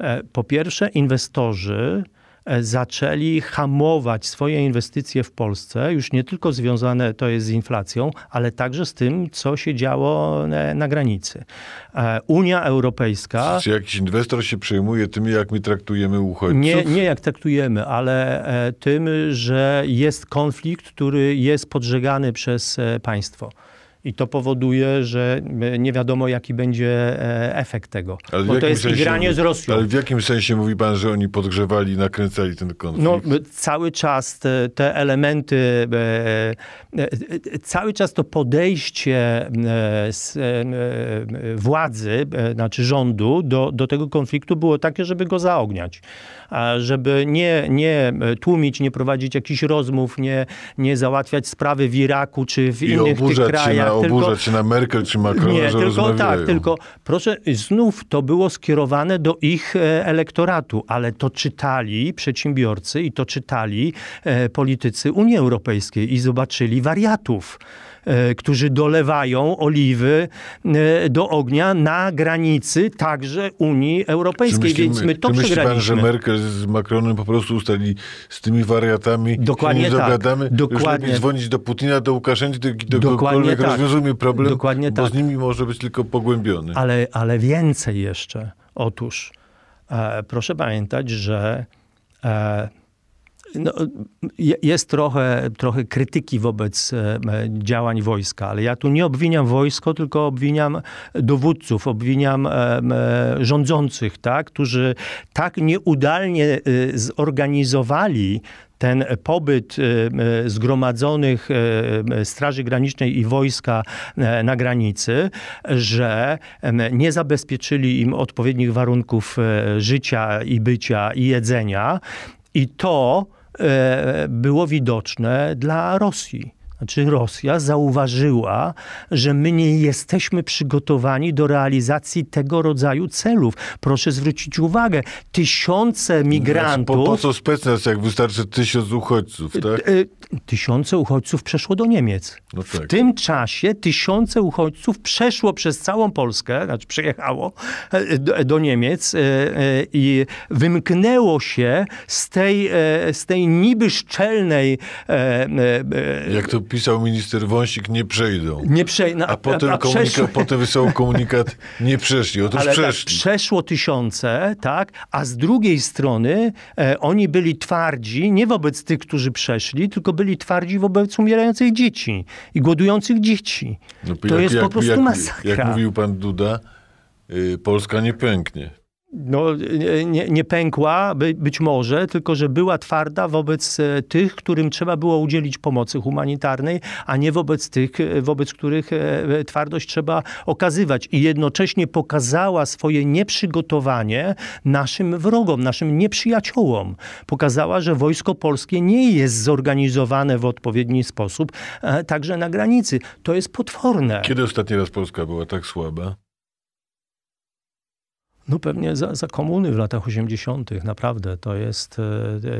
E, po pierwsze, inwestorzy e, zaczęli hamować swoje inwestycje w Polsce, już nie tylko związane to jest z inflacją, ale także z tym, co się działo e, na granicy. Unia Europejska... Czy jakiś inwestor się przejmuje tym, jak my traktujemy uchodźców? Nie, nie jak traktujemy, ale tym, że jest konflikt, który jest podżegany przez państwo i to powoduje, że e, nie wiadomo, jaki będzie e, efekt tego. Ale Bo to jest sensie, granie z Rosją. Ale w jakim sensie mówi pan, że oni podgrzewali i nakręcali ten konflikt? No, cały czas te, te elementy, e, cały czas to podejście władzy, znaczy rządu do, do tego konfliktu było takie, żeby go zaogniać żeby nie, nie tłumić, nie prowadzić jakichś rozmów, nie, nie załatwiać sprawy w Iraku czy w I innych tych krajach. Nie tylko, oburzać się na Merkel czy Macron, nie, tylko rozmawiają. tak, tylko proszę, znów to było skierowane do ich e, elektoratu, ale to czytali przedsiębiorcy i to czytali e, politycy Unii Europejskiej i zobaczyli wariatów. E, którzy dolewają oliwy e, do ognia na granicy także Unii Europejskiej, myśli, więc my to przegraliśmy. Pan, że Merkel z Macronem po prostu ustali z tymi wariatami, Dokładnie nie tak. dogadamy, Dokładnie. już dzwonić do Putina, do Łukaszenki, do, do Dokładnie tak. rozwiązujmy problem, Dokładnie bo tak. z nimi może być tylko pogłębiony. Ale, ale więcej jeszcze. Otóż e, proszę pamiętać, że e, no, jest trochę, trochę krytyki wobec e, działań wojska, ale ja tu nie obwiniam wojsko, tylko obwiniam dowódców, obwiniam e, e, rządzących, tak, którzy tak nieudalnie zorganizowali ten pobyt zgromadzonych Straży Granicznej i wojska na granicy, że nie zabezpieczyli im odpowiednich warunków życia i bycia i jedzenia. I to E, było widoczne dla Rosji znaczy Rosja, zauważyła, że my nie jesteśmy przygotowani do realizacji tego rodzaju celów. Proszę zwrócić uwagę, tysiące migrantów... Znaczy, po, po co specnaz, jak wystarczy tysiąc uchodźców, y, tak? Y, tysiące uchodźców przeszło do Niemiec. No tak. W tym czasie tysiące uchodźców przeszło przez całą Polskę, znaczy przyjechało y, do, do Niemiec i wymknęło się z tej, z tej niby szczelnej... Jak to pisał minister Wąsik, nie przejdą. Nie przej... a, a, potem, a potem wysłał komunikat, nie przeszli. Otóż Ale tak, przeszli. Tak, przeszło tysiące, tak? A z drugiej strony e, oni byli twardzi, nie wobec tych, którzy przeszli, tylko byli twardzi wobec umierających dzieci i głodujących dzieci. No, to jak, jest jak, po prostu jak, masakra. Jak mówił pan Duda, y, Polska nie pęknie no, nie, nie, pękła, by, być może, tylko że była twarda wobec e, tych, którym trzeba było udzielić pomocy humanitarnej, a nie wobec tych, e, wobec których e, twardość trzeba okazywać. I jednocześnie pokazała swoje nieprzygotowanie naszym wrogom, naszym nieprzyjaciołom. Pokazała, że wojsko polskie nie jest zorganizowane w odpowiedni sposób, także na granicy. To jest potworne. Kiedy ostatni raz Polska była tak słaba? No pewnie za, za komuny w latach 80. naprawdę to jest, e,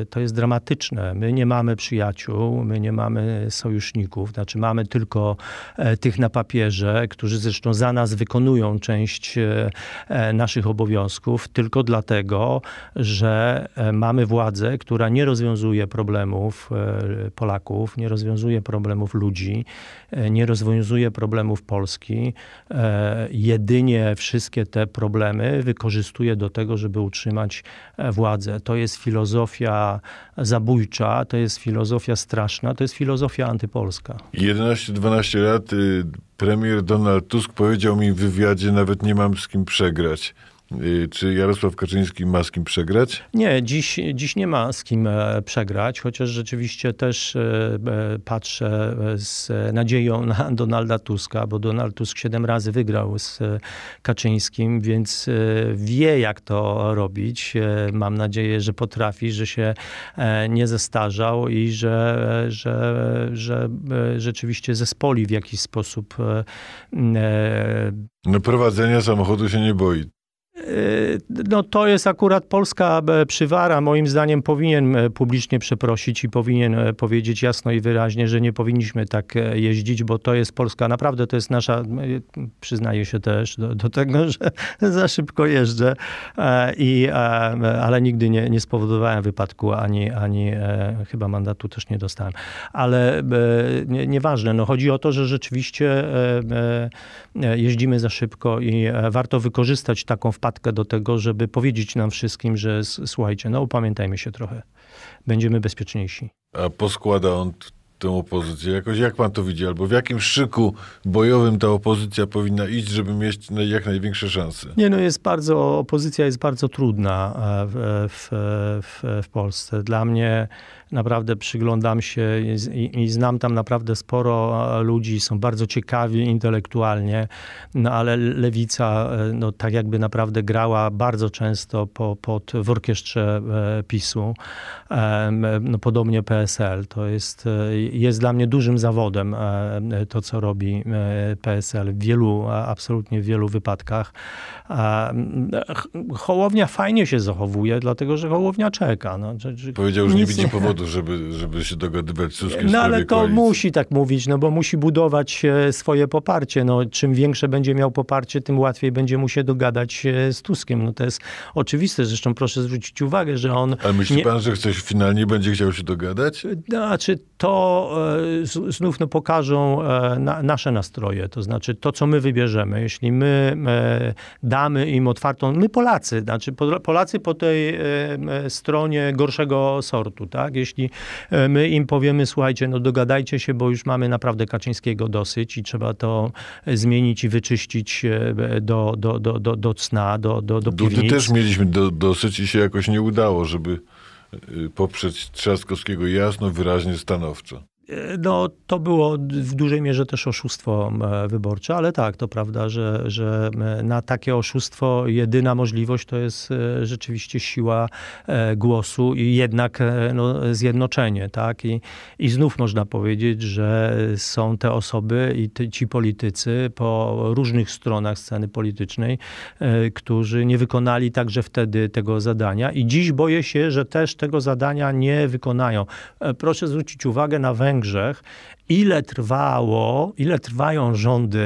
e, to jest dramatyczne. My nie mamy przyjaciół, my nie mamy sojuszników, znaczy mamy tylko e, tych na papierze, którzy zresztą za nas wykonują część naszych obowiązków, tylko dlatego, że mamy władzę, która nie rozwiązuje problemów Polaków, nie rozwiązuje problemów ludzi, nie rozwiązuje problemów Polski. Jedynie wszystkie te problemy wykonują wykorzystuje do tego, żeby utrzymać e, władzę. To jest filozofia zabójcza, to jest filozofia straszna, to jest filozofia antypolska. 11-12 lat y, premier Donald Tusk powiedział mi w wywiadzie, nawet nie mam z kim przegrać. Y, czy Jarosław Kaczyński ma z kim przegrać? Nie, dziś, dziś nie ma z kim e, przegrać, chociaż rzeczywiście też e, e, patrzę z nadzieją na Donalda Tuska, bo Donald Tusk siedem razy wygrał z Kaczyńskim, więc wie jak to robić. Mam nadzieję, że potrafi, że się nie zestarzał i że, że, że rzeczywiście zespoli w jakiś sposób. No prowadzenia samochodu się nie boi. Y, no to jest akurat polska e, przywara. Moim zdaniem powinien e, publicznie przeprosić i powinien e, powiedzieć jasno i wyraźnie, że nie powinniśmy tak jeździć, bo to jest Polska. Naprawdę to jest nasza, przyznaję się też do, do tego, że za szybko jeżdżę, i, ale nigdy nie, nie spowodowałem wypadku, ani, ani chyba mandatu też nie dostałem. Ale nieważne, no chodzi o to, że rzeczywiście jeździmy za szybko i warto wykorzystać taką wpadkę łopatkę do tego, żeby powiedzieć nam wszystkim, że słuchajcie, no upamiętajmy się trochę, będziemy bezpieczniejsi. A poskłada on tę opozycję jakoś? Jak pan to widzi? Albo w jakim szyku bojowym ta opozycja powinna iść, żeby mieć jak największe szanse? Nie, no jest bardzo, opozycja jest bardzo trudna e, w, e, w, e, w, w Polsce. Dla mnie naprawdę przyglądam się i, i znam tam naprawdę sporo e, ludzi, są bardzo ciekawi intelektualnie, no ale lewica e, no, tak jakby naprawdę grała bardzo często po, pod, w orkiestrze e, PiSu. No, podobnie PSL. To jest, jest dla mnie dużym zawodem to, co robi PSL w wielu, absolutnie w wielu wypadkach. Hołownia fajnie się zachowuje, dlatego że Hołownia czeka. No, Powiedział, że nie widzi powodu powodów, żeby, żeby się dogadywać z Tuskiem No ale to koalicji. musi tak mówić, no bo musi budować e, swoje poparcie. No, czym większe będzie miał poparcie, tym łatwiej będzie mu się dogadać e, z Tuskiem. No to jest oczywiste. Zresztą proszę zwrócić uwagę, że on... Ale myśli nie... pan, że ktoś finalnie będzie chciał się dogadać? E, znaczy to znów no, pokażą na, nasze nastroje. To znaczy to, co my wybierzemy. Jeśli my damy im otwartą... My Polacy, znaczy Polacy po tej stronie gorszego sortu, tak? Jeśli jeśli my im powiemy, słuchajcie, no dogadajcie się, bo już mamy naprawdę Kaczyńskiego dosyć i trzeba to zmienić i wyczyścić do, do, do, do, do cna, do, do, do piwnic. Dudy też mieliśmy do, dosyć i się jakoś nie udało, żeby poprzeć Trzaskowskiego jasno, wyraźnie, stanowczo. No, to było w dużej mierze też oszustwo wyborcze, ale tak, to prawda, że, że na takie oszustwo jedyna możliwość to jest e, rzeczywiście siła e, głosu i jednak e, no, zjednoczenie, tak? I, I znów można powiedzieć, że są te osoby i ty, ci politycy po różnych stronach sceny politycznej, którzy nie wykonali także wtedy tego zadania i dziś boję się, że też tego zadania nie wykonają. Proszę zwrócić uwagę na Węgry, Węgrzech, ile trwało, ile trwają rządy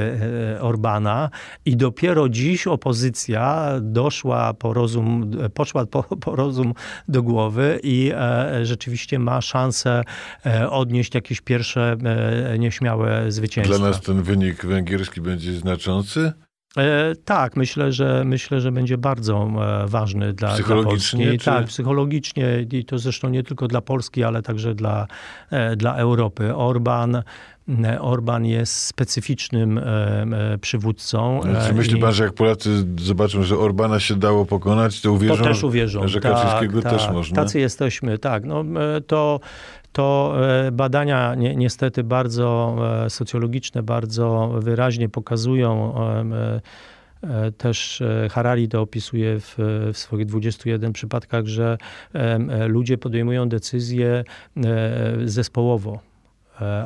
e, Orbana i dopiero dziś opozycja doszła po rozum, poszła po, po rozum do głowy i e, rzeczywiście ma szansę e, odnieść jakieś pierwsze nieśmiałe zwycięstwa. Dla nas ten wynik węgierski będzie znaczący? E, tak, myślę, że myślę, że będzie bardzo e, ważny dla, dla Polski. Tak, czy... Tak, psychologicznie i to zresztą nie tylko dla Polski, ale także dla, e, dla Europy. Orban, Orban jest specyficznym przywódcą. Czy myśli pan, że jak Polacy zobaczą, że Orbana się dało pokonać, to uwierzą, to też uwierzą. że Kaczyńskiego tak, tak. też można? Tacy jesteśmy, tak. No, to to e, badania niestety bardzo e, socjologiczne bardzo wyraźnie pokazują e, też Harari to opisuje w, w, swoich 21 przypadkach, że ludzie podejmują decyzje zespołowo,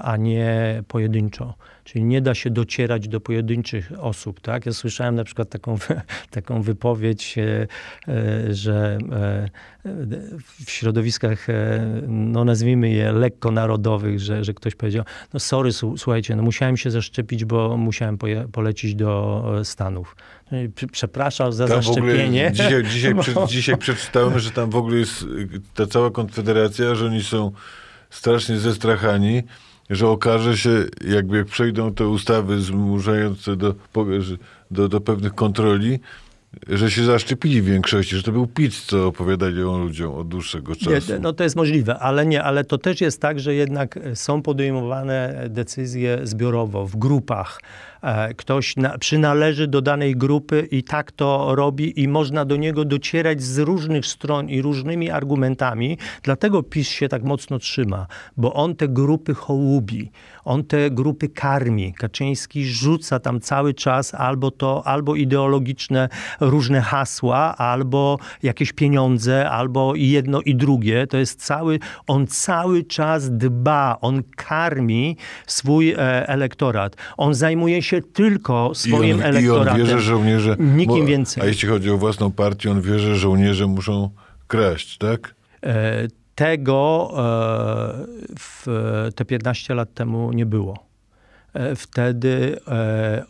a nie pojedynczo. Czyli nie da się docierać do pojedynczych osób. Tak? Ja słyszałem na przykład taką, taką wypowiedź, e, e, że e, w środowiskach, no nazwijmy je lekko narodowych, że, że ktoś powiedział, no sorry, słuchajcie, no musiałem się zaszczepić, bo musiałem polecić do Stanów. No przepraszam za tam zaszczepienie. dzisiaj, dzisiaj, bo... dzisiaj przeczytałem, że tam w ogóle jest ta cała konfederacja, że oni są strasznie zestrachani że okaże się, jakby jak przejdą te ustawy zmuszające do, do, do pewnych kontroli, że się zaszczepili w większości, że to był pizz, co opowiadali o ludziom od dłuższego czasu. Nie, no to jest możliwe, ale nie, ale to też jest tak, że jednak są podejmowane decyzje zbiorowo, w grupach. E, ktoś na, przynależy do danej grupy i tak to robi i można do niego docierać z różnych stron i różnymi argumentami. Dlatego PiS się tak mocno trzyma, bo on te grupy hołubi, on te grupy karmi. Kaczyński rzuca tam cały czas albo to, albo ideologiczne różne hasła, albo jakieś pieniądze, albo jedno i drugie. To jest cały, on cały czas dba, on karmi swój e, elektorat. On zajmuje się tylko swoim I on, elektoratem. I on wierzy, że żołnierze... Nikim bo, więcej. A jeśli chodzi o własną partię, on wierzy, że żołnierze muszą kraść, tak? E, tego e, w te 15 lat temu nie było. E, wtedy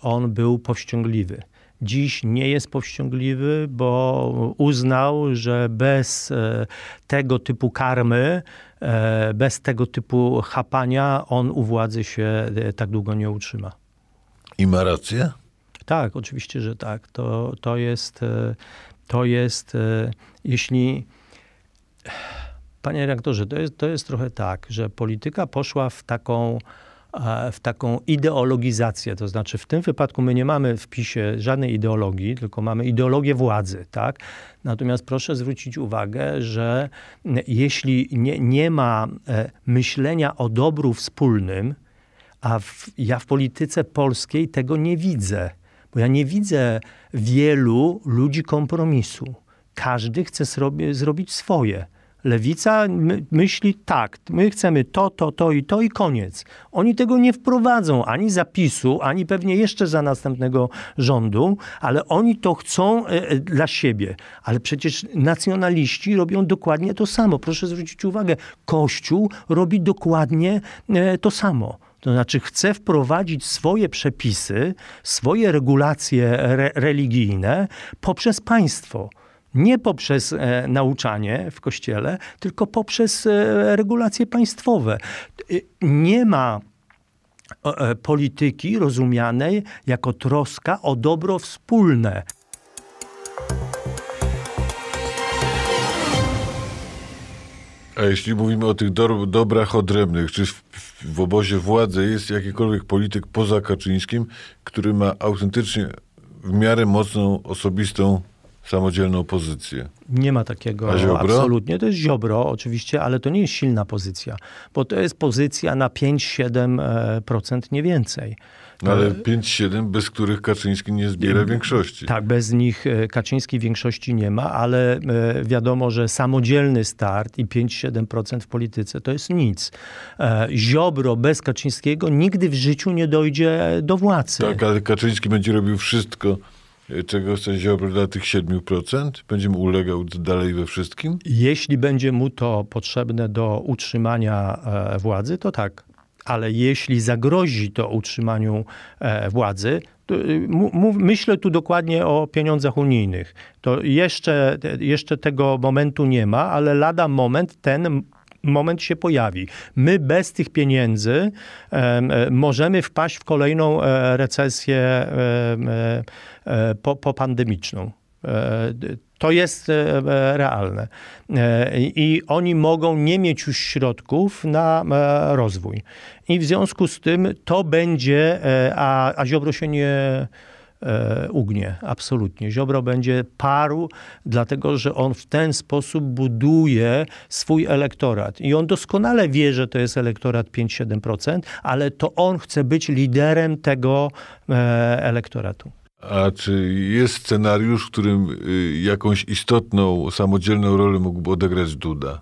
on był powściągliwy dziś nie jest powściągliwy, bo uznał, że bez e, tego typu karmy, e, bez tego typu chapania on u władzy się e, tak długo nie utrzyma. I ma rację? Tak, oczywiście, że tak. To, to jest, to jest, jeśli... Panie redaktorze, to jest, to jest trochę tak, że polityka poszła w taką w taką ideologizację. To znaczy, w tym wypadku my nie mamy w PiSie żadnej ideologii, tylko mamy ideologię władzy. Tak? Natomiast proszę zwrócić uwagę, że jeśli nie, nie ma e, myślenia o dobru wspólnym, a w, ja w polityce polskiej tego nie widzę, bo ja nie widzę wielu ludzi kompromisu. Każdy chce zrobić swoje lewica my, myśli tak, my chcemy to, to, to i to i koniec. Oni tego nie wprowadzą ani zapisu, ani pewnie jeszcze za następnego rządu, ale oni to chcą e, e, dla siebie. Ale przecież nacjonaliści robią dokładnie to samo. Proszę zwrócić uwagę, Kościół robi dokładnie e, to samo. To znaczy chce wprowadzić swoje przepisy, swoje regulacje re, religijne poprzez państwo nie poprzez e, nauczanie w kościele, tylko poprzez e, regulacje państwowe. Y, nie ma e, polityki rozumianej jako troska o dobro wspólne. A jeśli mówimy o tych dobrach odrębnych, czy w, w obozie władzy jest jakikolwiek polityk poza Kaczyńskim, który ma autentycznie w miarę mocną osobistą samodzielną pozycję. Nie ma takiego. Absolutnie. To jest ziobro, oczywiście, ale to nie jest silna pozycja, bo to jest pozycja na 5-7%, e, nie więcej. No ale 5-7, bez których Kaczyński nie zbiera większości. Tak, bez nich e, Kaczyński większości nie ma, ale e, wiadomo, że samodzielny start i 5-7% w polityce to jest nic. Ziobro bez Kaczyńskiego nigdy w życiu nie dojdzie do władzy. Tak, ale Kaczyński będzie robił wszystko, Y, czego w Ziobro dla tych 7%? Będzie mu ulegał dalej we wszystkim? Jeśli będzie mu to potrzebne do utrzymania e, władzy, to tak. Ale jeśli zagrozi to utrzymaniu e, władzy, y, myślę tu dokładnie o pieniądzach unijnych. To jeszcze, jeszcze tego momentu nie ma, ale lada moment ten moment się pojawi. My bez tych pieniędzy e, możemy wpaść w kolejną e, recesję e, popandemiczną. To jest realne. I oni mogą nie mieć już środków na rozwój. I w związku z tym to będzie, a, a Ziobro się nie E, ugnie. Absolutnie. Ziobro będzie parł, dlatego że on w ten sposób buduje swój elektorat. I on doskonale wie, że to jest elektorat 5-7%, ale to on chce być liderem tego e, elektoratu. A czy jest scenariusz, w którym y, jakąś istotną, samodzielną rolę mógłby odegrać Duda?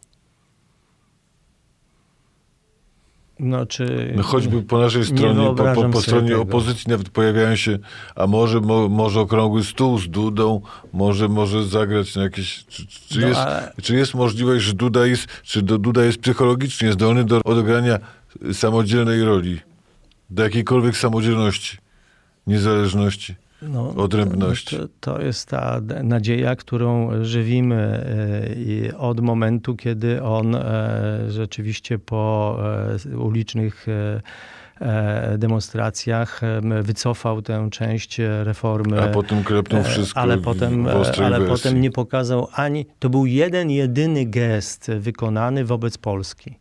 No, czy... No, choćby po naszej stronie, po, po, po stronie tego. opozycji nawet pojawiają się, a może, mo, może okrągły stół z Dudą, może, może zagrać na jakieś... Czy, czy no, jest, ale... czy jest możliwość, że Duda jest, czy do, Duda jest psychologicznie zdolny do odegrania samodzielnej roli, do jakiejkolwiek samodzielności, niezależności? no, odrębność. To, to, jest ta nadzieja, którą żywimy e, od momentu, kiedy on e, rzeczywiście po e, ulicznych demonstracjach wycofał tę część reformy. A potem klepnął wszystko ale potem, Ale wersji. potem nie pokazał ani... To był jeden, jedyny gest wykonany wobec Polski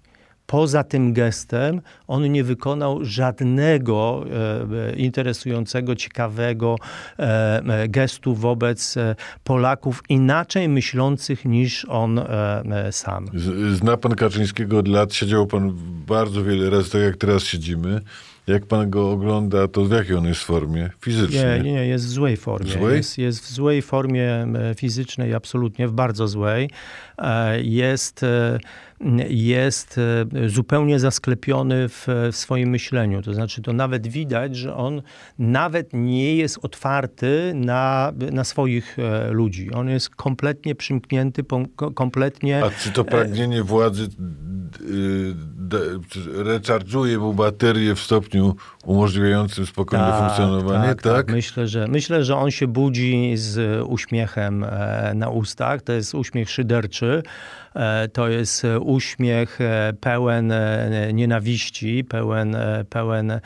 poza tym gestem on nie wykonał żadnego e, e, interesującego, ciekawego e, gestu wobec Polaków inaczej myślących niż on sam. Zna pan Kaczyńskiego od lat, siedział pan bardzo wiele razy, tak jak teraz siedzimy. Jak pan go ogląda, to w jakiej on jest formie? Fizycznie? Nie, nie, jest w złej formie. Złej? Jest, jest w złej formie fizycznej, absolutnie, w bardzo złej. Jest jest e, zupełnie zasklepiony w, w, swoim myśleniu. To znaczy, to nawet widać, że on nawet nie jest otwarty na, na swoich e, ludzi. On jest kompletnie przymknięty, kompletnie. A czy to e, pragnienie władzy recharge'uje mu baterię w stopniu umożliwiającym spokojne tak, funkcjonowanie, tak, tak? tak? Myślę, że, myślę, że on się budzi z uśmiechem na ustach. To jest uśmiech szyderczy E, to jest e, uśmiech e, pełen nienawiści, pełen, pełen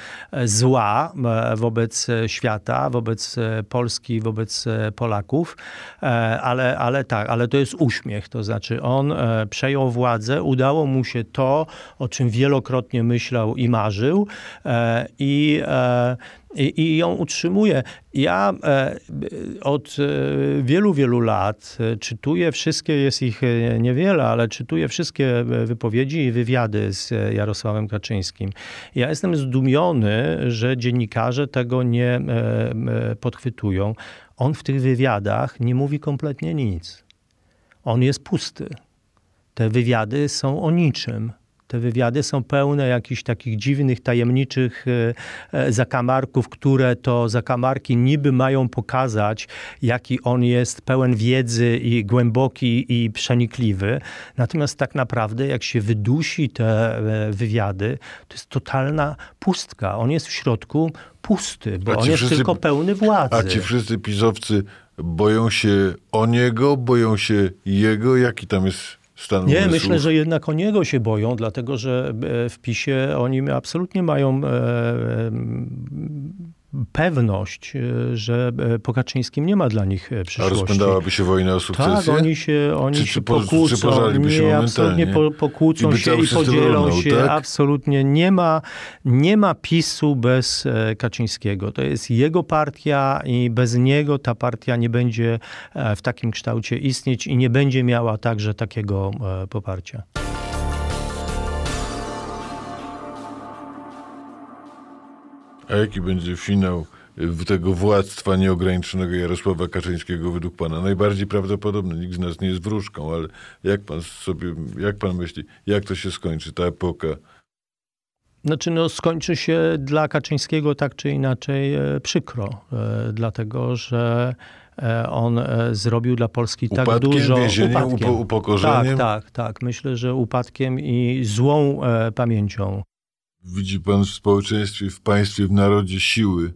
zła wobec świata, wobec Polski, wobec Polaków, ale, ale tak, ale to jest uśmiech, to znaczy on przejął władzę, udało mu się to, o czym wielokrotnie myślał i marzył i i, i ją utrzymuje. Ja e, od e, wielu, wielu lat e, czytuję wszystkie, jest ich niewiele, ale czytuję wszystkie wypowiedzi i wywiady z Jarosławem Kaczyńskim. Ja jestem zdumiony, że dziennikarze tego nie podchwytują. On w tych wywiadach nie mówi kompletnie nic. On jest pusty. Te wywiady są o niczym. Te wywiady są pełne jakichś takich dziwnych, tajemniczych e, e, zakamarków, które to zakamarki niby mają pokazać, jaki on jest pełen wiedzy i głęboki i przenikliwy. Natomiast tak naprawdę, jak się wydusi te e, wywiady, to jest totalna pustka. On jest w środku pusty, bo on jest wszyscy, tylko pełny władzy. A ci wszyscy pisowcy boją się o niego, boją się jego, jaki tam jest nie, umysłów. myślę, że jednak o niego się boją, dlatego że e, w PiSie oni absolutnie mają e, e, pewność, e, że e, po Kaczyńskim nie ma dla nich e, przyszłości. A rozpędałaby się wojna o sukcesję? Tak, oni się, oni czy, czy się pokłócą, po, się nie, absolutnie po, pokłócą I się i podzielą się. Tak? Absolutnie nie ma, nie ma PiSu bez Kaczyńskiego. To jest jego partia i bez niego ta partia nie będzie w takim kształcie istnieć i nie będzie miała także takiego poparcia. A jaki będzie finał y, tego władztwa nieograniczonego Jarosława Kaczyńskiego według pana? Najbardziej prawdopodobny. Nikt z nas nie jest wróżką, ale jak pan sobie, jak pan myśli, jak to się skończy, ta epoka? Znaczy, no, skończy się dla Kaczyńskiego tak czy inaczej e, przykro, e, dlatego że e, on zrobił dla Polski tak upadkiem, tak dużo. upadkiem, upokorzeniem? Tak, tak, tak. Myślę, że upadkiem i złą pamięcią. Widzi pan w społeczeństwie, w państwie, w narodzie siły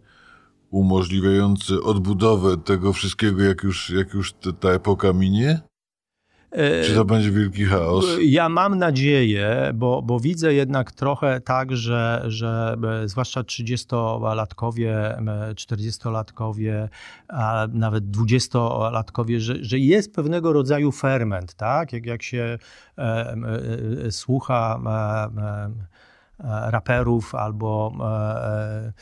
umożliwiające odbudowę tego wszystkiego, jak już, jak już te, ta epoka minie? E, Czy to będzie wielki chaos? Ja mam nadzieję, bo, bo widzę jednak trochę tak, że, że e, zwłaszcza 30-latkowie, 40-latkowie, a nawet 20-latkowie, że, że jest pewnego rodzaju ferment, tak? Jak, jak się e, e, e, słucha. E, raperów albo e, e,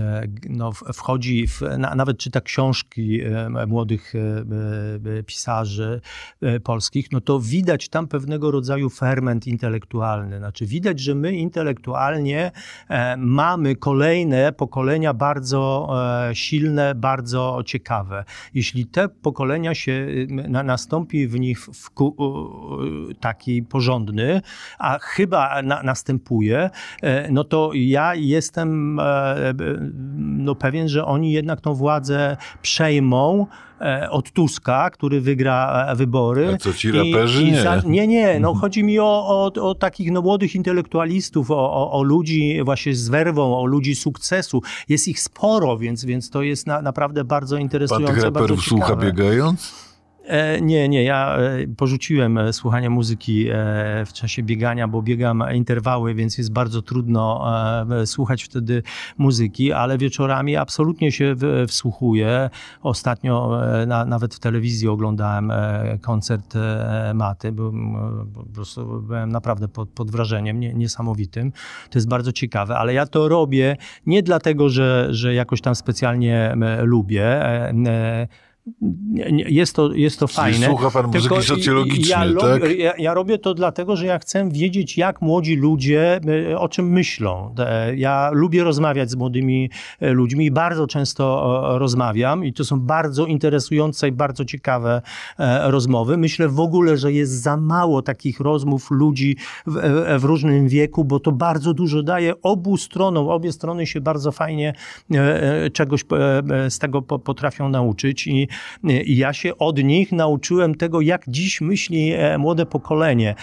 E, no, wchodzi, w, na, nawet czyta książki e, młodych e, pisarzy polskich, no to widać tam pewnego rodzaju ferment intelektualny. Znaczy widać, że my intelektualnie mamy kolejne pokolenia bardzo silne, bardzo ciekawe. Jeśli te pokolenia się, na, nastąpi w nich wku, taki porządny, a chyba na, następuje, no to ja jestem no, pewien, że oni jednak tą władzę przejmą e, od Tuska, który wygra e, wybory. A co ci raperzy? I, i za... nie. nie, No, mhm. chodzi mi o, o, o takich no, młodych intelektualistów, o, o, o, ludzi właśnie z werwą, o ludzi sukcesu. Jest ich sporo, więc, więc to jest na, naprawdę bardzo interesujące. Pan tych raperów bardzo słucha biegając? E, nie, nie, ja e, porzuciłem e, słuchanie muzyki w czasie biegania, bo biegam interwały, więc jest bardzo trudno słuchać wtedy muzyki, ale wieczorami absolutnie się wsłuchuję. Ostatnio na, nawet w telewizji oglądałem koncert Maty, bo po prostu byłem naprawdę pod, pod wrażeniem niesamowitym. To jest bardzo ciekawe, ale ja to robię nie dlatego, że, że jakoś tam specjalnie lubię, jest to, jest to fajne. Słucha pan muzyki socjologicznej, ja, tak? Ja, ja, robię to dlatego, że ja chcę wiedzieć, jak młodzi ludzie e, o czym myślą. E, ja lubię rozmawiać z młodymi e, ludźmi i bardzo często rozmawiam i to są bardzo interesujące i bardzo ciekawe rozmowy. Myślę w ogóle, że jest za mało takich rozmów ludzi w, w różnym wieku, bo to bardzo dużo daje obu stronom. Obie strony się bardzo fajnie czegoś z tego potrafią nauczyć i Y, I ja się od nich nauczyłem tego, jak dziś myśli e, młode pokolenie.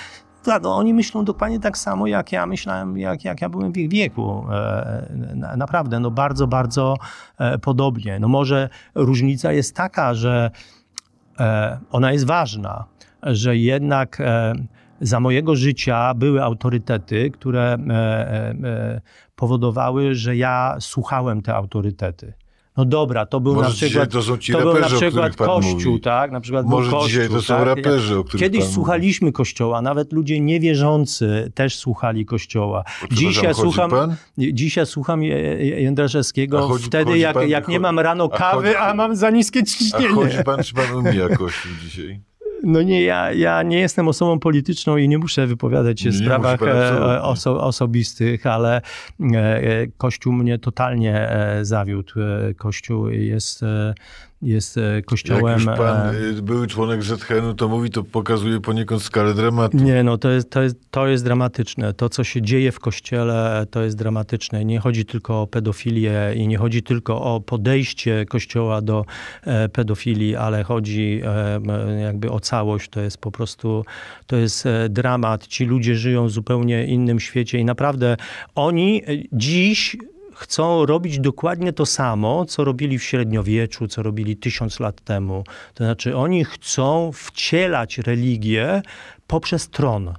Tak, no, oni myślą dokładnie tak samo, jak ja myślałem, jak, jak ja byłem w ich wieku. E, naprawdę, no bardzo, bardzo e, podobnie. No może różnica jest taka, że ona jest ważna, że jednak za mojego życia były autorytety, które powodowały, że ja słuchałem te autorytety no dobra, to był Może na przykład, to są ci to był na przykład Kościół, mówi. tak? Na przykład Może kościół, dzisiaj to są tak? raperzy, o których Kiedyś słuchaliśmy mówi. Kościoła, nawet ludzie niewierzący też słuchali Kościoła. Dzisiaj słucham, dzisiaj słucham Jędraszewskiego chodzi, wtedy, chodzi jak, pan, jak nie mam rano kawy, a, a mam za niskie ciśnienie. A chodzi pan, czy pan umija Kościół dzisiaj? No nie, ja, ja nie jestem osobą polityczną i nie muszę wypowiadać się w sprawach e, e, oso osobistych, ale e, Kościół mnie totalnie zawiódł. Kościół jest jest e, kościołem. Jak już pan, e, y, były członek ZHN-u, to mówi, to pokazuje poniekąd skalę dramatu. Nie, no to jest, to, jest, to jest dramatyczne. To, co się dzieje w kościele, to jest dramatyczne. Nie chodzi tylko o pedofilię i nie chodzi tylko o podejście kościoła do e, pedofilii, ale chodzi jakby o całość. To jest po prostu, to jest dramat. Ci ludzie żyją w zupełnie innym świecie i naprawdę oni dziś chcą robić dokładnie to samo, co robili w średniowieczu, co robili tysiąc lat temu. To znaczy, oni chcą wcielać religię poprzez tron.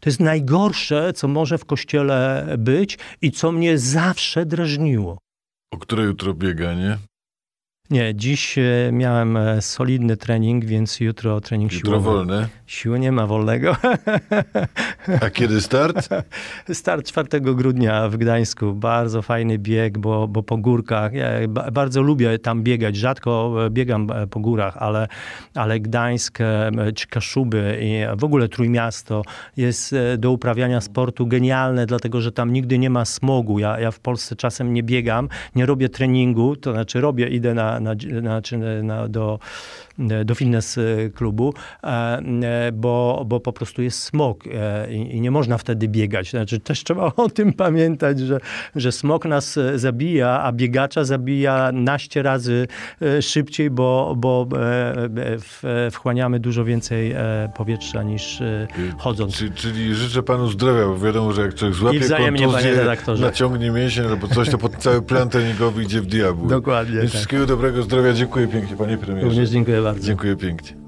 To jest najgorsze, co może w kościele być i co mnie zawsze drażniło. O które jutro bieganie? Nie, dziś e, miałem e, solidny trening, więc jutro trening jutro siłowy. Jutro wolny? Sił nie ma wolnego. A kiedy start? Start 4 grudnia w Gdańsku. Bardzo fajny bieg, bo, bo po górkach. Ja bardzo lubię tam biegać. Rzadko e, biegam e, po górach, ale, ale Gdańsk e, czy Kaszuby i w ogóle Trójmiasto jest do uprawiania sportu genialne, dlatego że tam nigdy nie ma smogu. Ja, ja w Polsce czasem nie biegam, nie robię treningu, to znaczy robię, idę na, na, na, na do, do fitness klubu bo, bo po prostu jest smog e, i, nie można wtedy biegać. Znaczy też trzeba o tym pamiętać, że, że smog nas e, zabija, a biegacza zabija naście razy e, szybciej, bo, bo wchłaniamy dużo więcej powietrza niż chodząc. Czyli, czyli życzę panu zdrowia, bo wiadomo, że jak coś złapie I wzajemnie, kontuzję, redaktorze. naciągnie mięsień albo coś, to pod cały plan treningowy idzie w diabły. Dokładnie. tak. Wszystkiego dobrego zdrowia. Dziękuję pięknie, panie premierze. Również dziękuję bardzo. Dziękuję pięknie.